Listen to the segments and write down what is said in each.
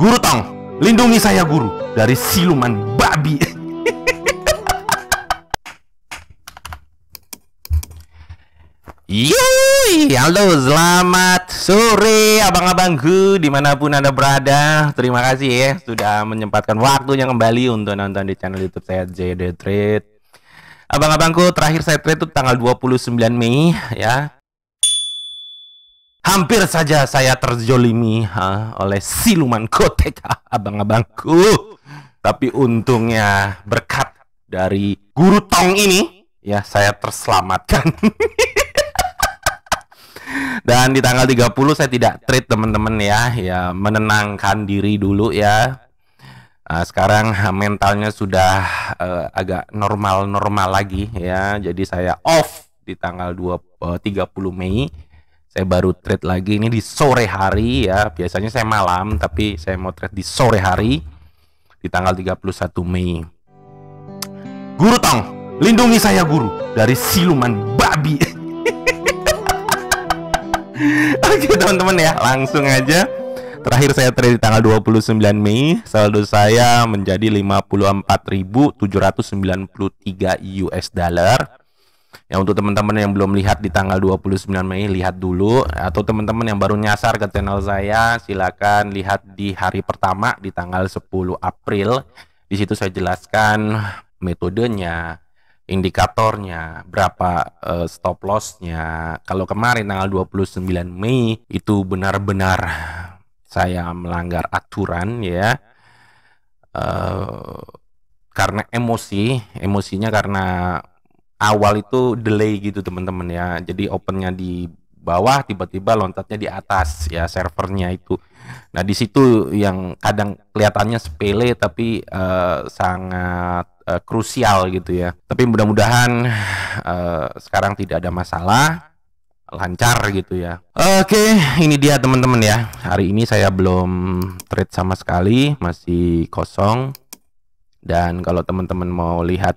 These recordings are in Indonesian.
Guru Tong, lindungi saya guru dari siluman babi. Yoi, halo selamat sore abang-abangku dimanapun anda berada Terima kasih ya sudah menyempatkan waktunya kembali untuk nonton di channel youtube saya JD Trade Abang-abangku terakhir saya trade itu tanggal 29 Mei ya Hampir saja saya terjolimi ha, oleh siluman kotek abang-abangku. Tapi untungnya berkat dari guru tong ini, ya saya terselamatkan. Dan di tanggal 30 saya tidak treat teman-teman ya, ya menenangkan diri dulu ya. Nah, sekarang mentalnya sudah uh, agak normal-normal lagi ya. Jadi saya off di tanggal 2 uh, 30 Mei saya baru trade lagi ini di sore hari ya biasanya saya malam tapi saya mau trade di sore hari di tanggal 31 Mei Guru Tong lindungi saya guru dari siluman babi Oke teman-teman ya langsung aja Terakhir saya trade di tanggal 29 Mei, saldo saya menjadi 54.793 US dollar. Ya untuk teman-teman yang belum lihat di tanggal 29 Mei lihat dulu atau teman-teman yang baru nyasar ke channel saya silakan lihat di hari pertama di tanggal 10 April. Di situ saya jelaskan metodenya, indikatornya, berapa uh, stop lossnya. Kalau kemarin tanggal 29 Mei itu benar-benar saya melanggar aturan ya. Uh, karena emosi, emosinya karena awal itu delay gitu teman-teman ya. Jadi opennya di bawah tiba-tiba lontatnya di atas ya servernya itu. Nah, di situ yang kadang kelihatannya sepele tapi uh, sangat uh, krusial gitu ya. Tapi mudah-mudahan uh, sekarang tidak ada masalah lancar gitu ya. Oke, ini dia teman-teman ya. Hari ini saya belum trade sama sekali, masih kosong. Dan kalau teman-teman mau lihat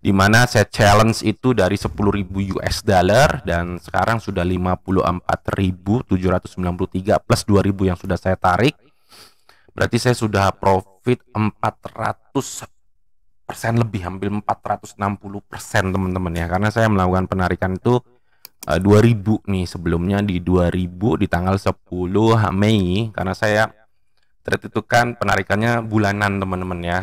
di mana saya challenge itu dari 10.000 US dollar dan sekarang sudah 54.793 plus 2.000 yang sudah saya tarik. Berarti saya sudah profit 400 persen lebih hampir 460 persen teman-teman ya karena saya melakukan penarikan itu eh, dua 2000 nih sebelumnya di 2000 di tanggal 10 Mei karena saya trade kan penarikannya bulanan teman-teman ya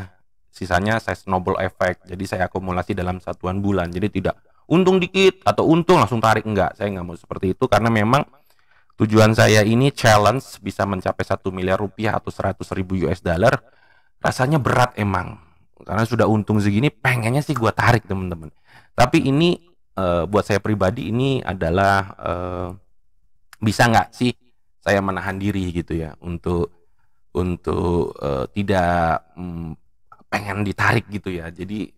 sisanya saya snowball effect jadi saya akumulasi dalam satuan bulan jadi tidak untung dikit atau untung langsung tarik enggak saya nggak mau seperti itu karena memang tujuan saya ini challenge bisa mencapai satu miliar rupiah atau 100 ribu US dollar rasanya berat emang karena sudah untung segini pengennya sih gua tarik temen-temen tapi ini uh, buat saya pribadi ini adalah uh, bisa nggak sih saya menahan diri gitu ya untuk untuk uh, tidak um, pengen ditarik gitu ya. Jadi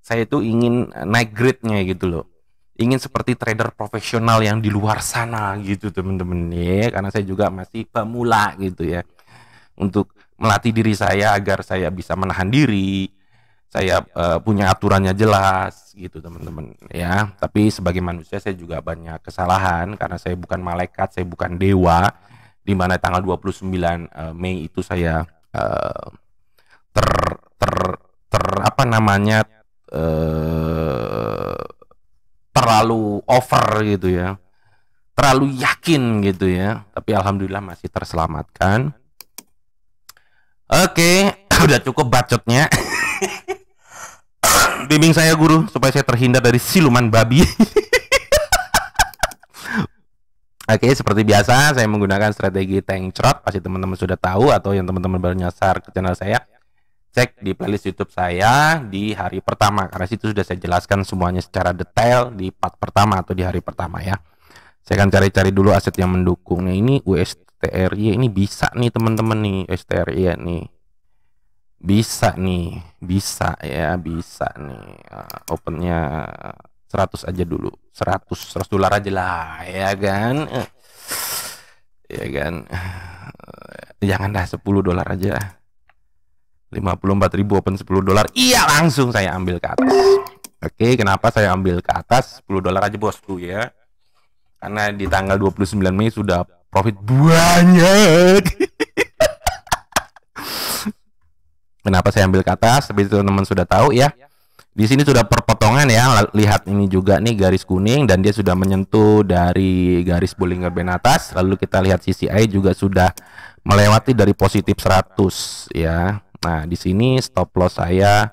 saya itu ingin eh, naik grade-nya gitu loh. Ingin seperti trader profesional yang di luar sana gitu temen-temen ya. Karena saya juga masih pemula gitu ya. Untuk melatih diri saya agar saya bisa menahan diri, saya uh, punya aturannya jelas gitu temen-temen ya tapi sebagai manusia saya juga banyak kesalahan karena saya bukan malaikat saya bukan dewa di mana tanggal 29 eh, Mei itu saya uh, ter ter ter apa namanya eh, terlalu over gitu ya terlalu yakin gitu ya tapi alhamdulillah masih terselamatkan oke okay. udah cukup bacotnya bimbing saya guru supaya saya terhindar dari siluman babi Oke, seperti biasa saya menggunakan strategi tank trot pasti teman-teman sudah tahu atau yang teman-teman baru nyasar ke channel saya cek di playlist YouTube saya di hari pertama karena situ sudah saya jelaskan semuanya secara detail di part pertama atau di hari pertama ya. Saya akan cari-cari dulu aset yang mendukung. Nah, ini USTRY ini bisa nih teman-teman nih USTRY ya nih. Bisa nih, bisa ya, bisa nih. Eh, opennya 100 aja dulu. 100 100 dolar aja lah ya kan. Eh, ya kan. Eh, Jangan dah 10 dolar aja 54 ribu open 10 dolar iya langsung saya ambil ke atas oke kenapa saya ambil ke atas 10 dolar aja bosku ya karena di tanggal 29 Mei sudah profit banyak kenapa saya ambil ke atas tapi teman-teman sudah tahu ya di sini sudah perpotongan ya lihat ini juga nih garis kuning dan dia sudah menyentuh dari garis Bollinger Band atas lalu kita lihat CCI juga sudah melewati dari positif 100 ya Nah, di sini stop loss saya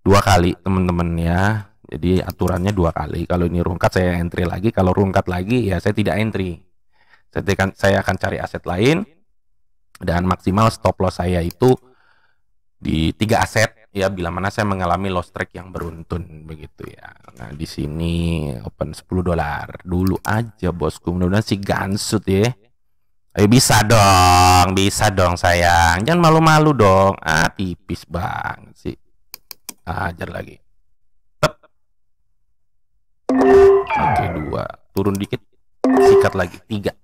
dua kali, teman-teman ya. Jadi aturannya dua kali. Kalau ini rungkat saya entry lagi, kalau rungkat lagi ya saya tidak entry. Saya akan saya akan cari aset lain dan maksimal stop loss saya itu di tiga aset ya bila mana saya mengalami loss track yang beruntun begitu ya. Nah, di sini open 10 dolar dulu aja bosku. Mudah-mudahan si Gansut ya Eh, bisa dong, bisa dong sayang. Jangan malu-malu dong. Ah, tipis banget sih. Ajar lagi. Tep. Oke, dua. Turun dikit. Sikat lagi. Tiga.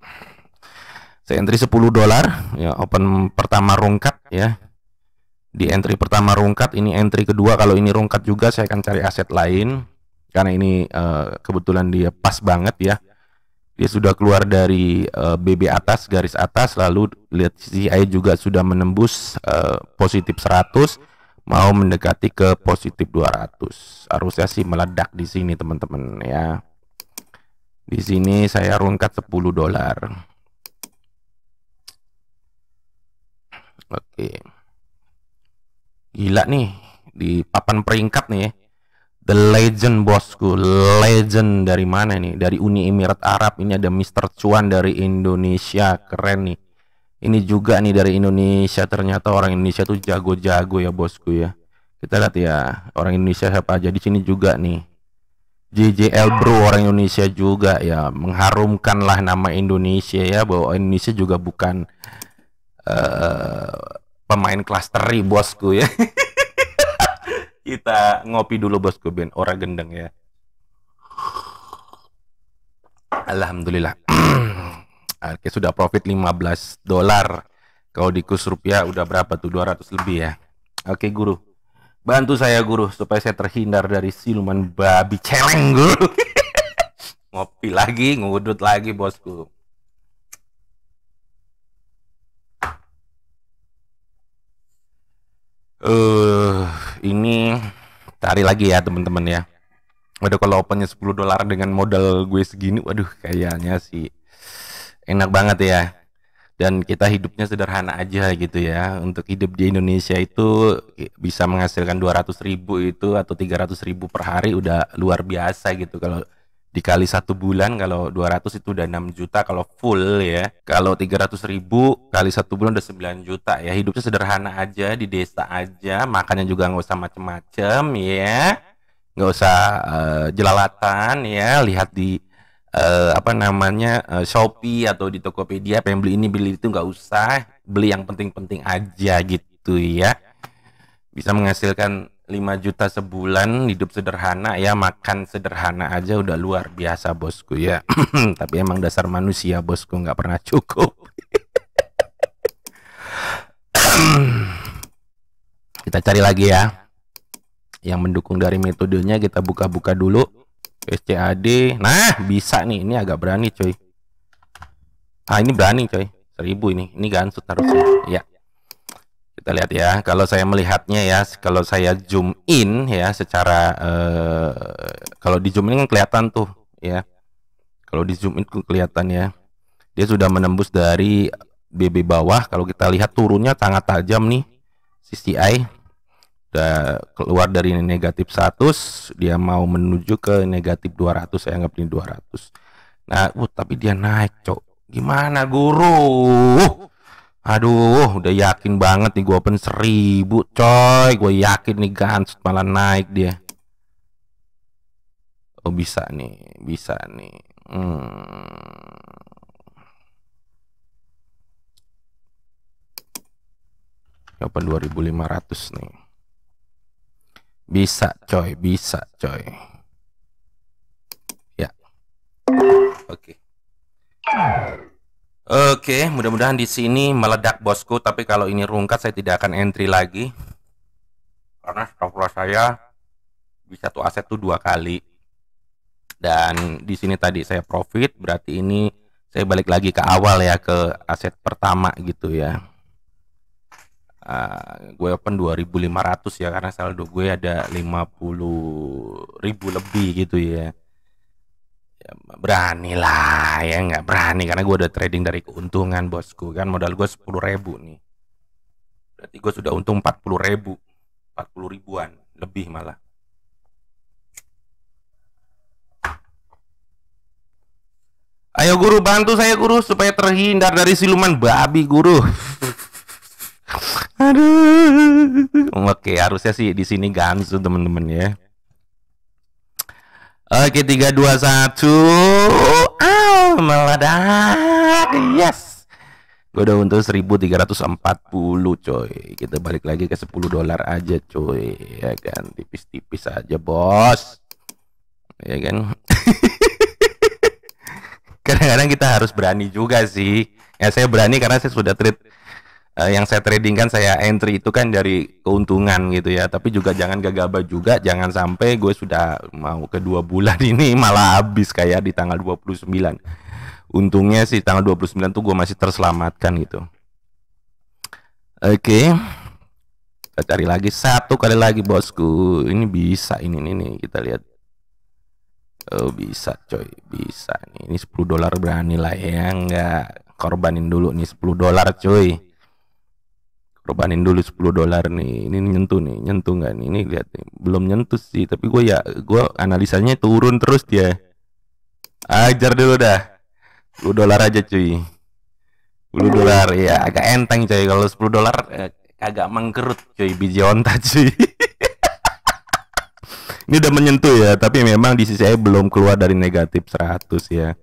Saya entry 10 dolar. Ya, open pertama rungkat ya. Di entry pertama rungkat, ini entry kedua. Kalau ini rungkat juga, saya akan cari aset lain. Karena ini uh, kebetulan dia pas banget ya dia sudah keluar dari uh, eh, BB atas garis atas lalu lihat CI juga sudah menembus uh, positif 100 mau mendekati ke positif 200 harusnya sih meledak di sini teman-teman ya di sini saya rungkat 10 dolar oke gila nih di papan peringkat nih ya. The legend bosku, legend dari mana nih? Dari Uni Emirat Arab. Ini ada Mr. Cuan dari Indonesia, keren nih. Ini juga nih dari Indonesia. Ternyata orang Indonesia tuh jago-jago ya bosku ya. Kita lihat ya orang Indonesia siapa aja di sini juga nih. JJL Bro orang Indonesia juga ya mengharumkanlah nama Indonesia ya bahwa Indonesia juga bukan uh, pemain teri bosku ya. Kita ngopi dulu bosku Ben, orang gendeng ya. Alhamdulillah. Oke, sudah profit 15 dolar. Kalau di kurs rupiah udah berapa tuh? 200 lebih ya. Oke, guru. Bantu saya guru supaya saya terhindar dari siluman babi celeng guru. Ngopi lagi, ngudut lagi bosku. Eh, uh, ini cari lagi ya teman-teman ya Waduh kalau opennya 10 dolar dengan modal gue segini Waduh kayaknya sih enak banget ya dan kita hidupnya sederhana aja gitu ya untuk hidup di Indonesia itu bisa menghasilkan 200 ribu itu atau 300 ribu per hari udah luar biasa gitu kalau dikali satu bulan kalau 200 itu udah 6 juta kalau full ya kalau 300 ribu kali satu bulan udah 9 juta ya hidupnya sederhana aja di desa aja makannya juga nggak usah macem-macem ya nggak usah uh, jelalatan ya lihat di uh, apa namanya uh, Shopee atau di Tokopedia pengen beli ini beli itu nggak usah beli yang penting-penting aja gitu ya bisa menghasilkan 5 juta sebulan hidup sederhana ya makan sederhana aja udah luar biasa bosku ya tapi emang dasar manusia bosku nggak pernah cukup kita cari lagi ya yang mendukung dari metodenya kita buka-buka dulu SCAD nah bisa nih ini agak berani coy ah ini berani coy seribu ini ini gansut harusnya ya kita lihat ya, kalau saya melihatnya ya, kalau saya zoom in ya secara eh, kalau di zoom in kan kelihatan tuh ya. Kalau di zoom in kan kelihatan ya. Dia sudah menembus dari BB bawah. Kalau kita lihat turunnya sangat tajam nih CCI udah keluar dari negatif 100 dia mau menuju ke negatif 200 saya anggap ini 200 nah uh, tapi dia naik cok gimana guru uh, Aduh, udah yakin banget nih gue open seribu, coy. Gue yakin nih gans malah naik dia. Oh bisa nih, bisa nih. Hmm. Open 2500 nih. Bisa coy, bisa coy. Ya. Oke. Okay. Oke, mudah-mudahan di sini meledak bosku, tapi kalau ini rungkat saya tidak akan entry lagi. Karena stop loss saya bisa satu aset tuh dua kali. Dan di sini tadi saya profit, berarti ini saya balik lagi ke awal ya ke aset pertama gitu ya. Uh, gue open 2500 ya karena saldo gue ada 50.000 lebih gitu ya. Ya, berani lah ya nggak berani karena gue udah trading dari keuntungan bosku kan modal gue sepuluh ribu nih berarti gue sudah untung empat puluh ribu empat puluh ribuan lebih malah Ayo guru bantu saya guru supaya terhindar dari siluman babi guru. Aduh. Oke, harusnya sih di sini Gansu temen temen ya. Oke, tiga dua satu, Oh, meledak. Yes. Gue udah untung 1340 coy. Kita balik lagi ke 10 dolar aja coy. Ya kan, tipis-tipis aja, Bos. Ya kan? Kadang-kadang kita harus berani juga sih. Ya saya berani karena saya sudah trade uh, yang saya trading kan saya entry itu kan dari keuntungan gitu ya tapi juga jangan gagabah juga jangan sampai gue sudah mau ke dua bulan ini malah habis kayak di tanggal 29 untungnya sih tanggal 29 tuh gue masih terselamatkan gitu oke okay. kita cari lagi satu kali lagi bosku ini bisa ini nih nih kita lihat Oh bisa coy bisa nih ini 10 dolar berani lah ya enggak korbanin dulu nih 10 dolar coy korbanin dulu 10 dolar nih ini nyentuh nih nyentuh nggak nih ini lihat nih belum nyentuh sih tapi gue ya gue analisanya turun terus dia ajar dulu dah 10 dolar aja cuy 10 dolar ya agak enteng cuy kalau 10 dolar eh, agak mengkerut cuy biji onta cuy ini udah menyentuh ya tapi memang di sisi saya belum keluar dari negatif 100 ya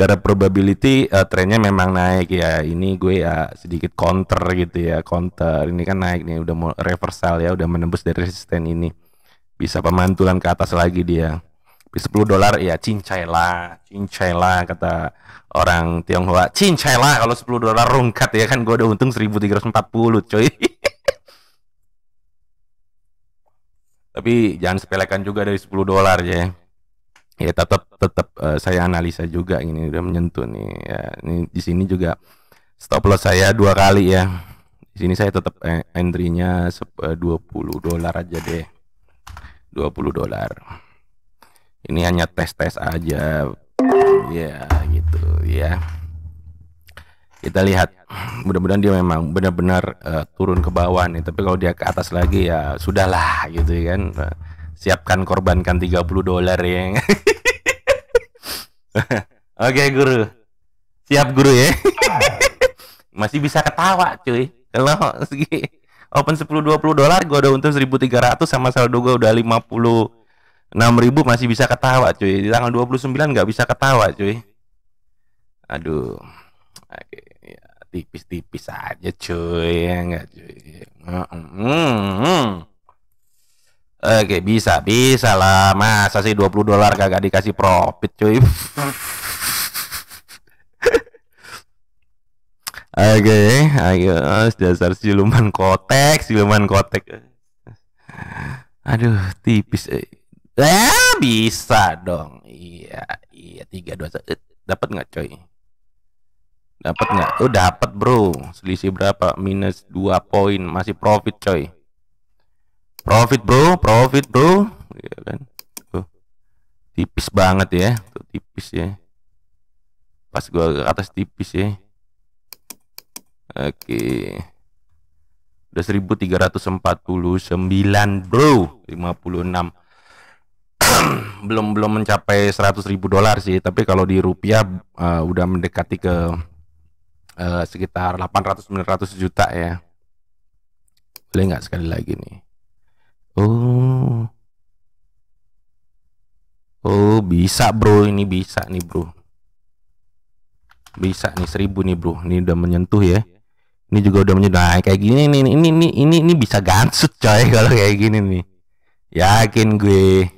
secara probability uh, trennya memang naik ya ini gue ya sedikit counter gitu ya counter ini kan naik nih udah mau reversal ya udah menembus dari resisten ini bisa pemantulan ke atas lagi dia di 10 dolar ya cincai lah cincai lah kata orang Tionghoa cincai lah kalau 10 dolar rungkat ya kan gue udah untung 1340 coy tapi jangan sepelekan juga dari 10 dolar ya ya tetap tetap uh, eh, saya analisa juga ini udah menyentuh nih ya ini di sini juga stop loss saya dua kali ya di sini saya tetap entry-nya 20 eh, dolar aja deh 20 dolar ini hanya tes-tes aja ya gitu ya kita lihat mudah-mudahan dia memang benar-benar uh, turun ke bawah nih tapi kalau dia ke atas lagi ya sudahlah gitu ya kan siapkan korbankan 30 dolar ya. Oke guru. Siap guru ya. Masih bisa ketawa cuy. Kalau segi open 10 20 dolar gua udah untung 1300 sama saldo gua udah 50 6000 masih bisa ketawa cuy. Di tanggal 29 nggak bisa ketawa cuy. Aduh. Oke, ya tipis-tipis aja cuy ya enggak cuy. hmm -mm. Oke, bisa, bisa lah. Masa sih 20 dolar kagak dikasih profit, cuy. Oke, ayo dasar siluman kotek, siluman kotek. Aduh, tipis. Eh, bisa dong. Iya, iya tiga dua eh, Dapat nggak, coy? Dapat nggak? Oh, dapat, Bro. Selisih berapa? Minus dua poin, masih profit, coy profit bro profit bro ya kan tuh tipis banget ya tuh tipis ya pas gua ke atas tipis ya oke udah 1349 bro 56 belum belum mencapai 100 ribu dolar sih tapi kalau di rupiah uh, udah mendekati ke uh, sekitar 800 900 juta ya boleh nggak sekali lagi nih Oh. Oh, bisa bro, ini bisa nih bro. Bisa nih seribu nih bro, ini udah menyentuh ya. Ini juga udah menyentuh. Nah, kayak gini nih, ini ini ini ini bisa gansut coy kalau kayak gini nih. Yakin gue.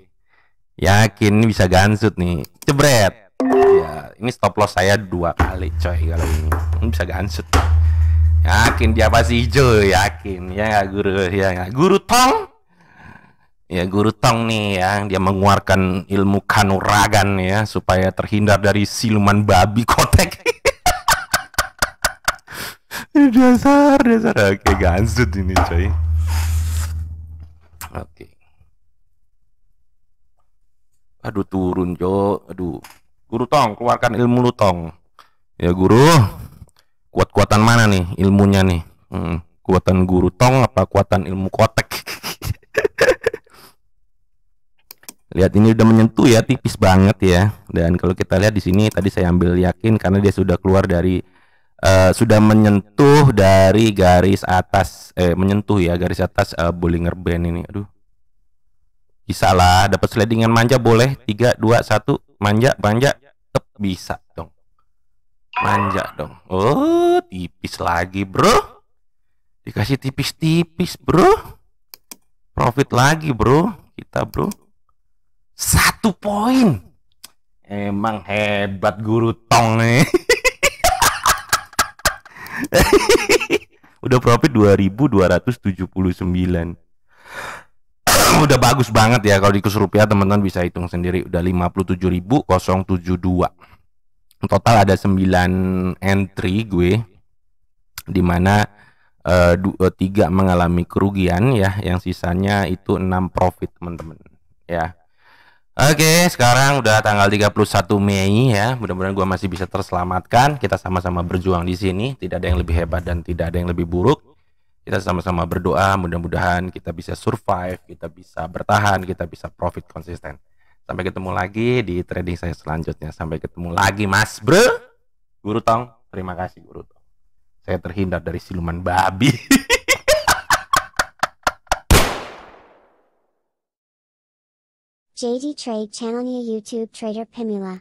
Yakin ini bisa gansut nih. Cebret, Ya, ini stop loss saya dua kali coy kalau ini. Ini bisa gansut. Yakin dia pasti hijau, yakin. Ya nggak guru, ya nggak guru tong ya guru tong nih ya dia mengeluarkan ilmu kanuragan ya supaya terhindar dari siluman babi kotek dasar dasar oke gansut ini coy oke aduh turun jo aduh guru tong keluarkan ilmu lu tong ya guru kuat kuatan mana nih ilmunya nih hmm, kuatan guru tong apa kuatan ilmu kotek Lihat ini udah menyentuh ya, tipis banget ya. Dan kalau kita lihat di sini tadi saya ambil yakin karena dia sudah keluar dari uh, sudah menyentuh dari garis atas eh menyentuh ya garis atas uh, Bollinger Band ini. Aduh. Bisa lah, dapat slidingan manja boleh. 3 2 1 manja manja tep bisa dong. Manja dong. Oh, tipis lagi, Bro. Dikasih tipis-tipis, Bro. Profit lagi, Bro. Kita, Bro satu poin emang hebat guru tong nih udah profit 2279 udah bagus banget ya kalau dikus rupiah teman-teman bisa hitung sendiri udah 57.072 total ada 9 entry gue dimana uh, eh, eh, tiga mengalami kerugian ya yang sisanya itu 6 profit teman-teman ya Oke, sekarang udah tanggal 31 Mei ya. Mudah-mudahan gue masih bisa terselamatkan. Kita sama-sama berjuang di sini. Tidak ada yang lebih hebat dan tidak ada yang lebih buruk. Kita sama-sama berdoa. Mudah-mudahan kita bisa survive, kita bisa bertahan, kita bisa profit konsisten. Sampai ketemu lagi di trading saya selanjutnya. Sampai ketemu lagi, Mas Bro. Guru Tong, terima kasih Guru Tong. Saya terhindar dari siluman babi. JD Trade Channel Nia YouTube Trader Pimula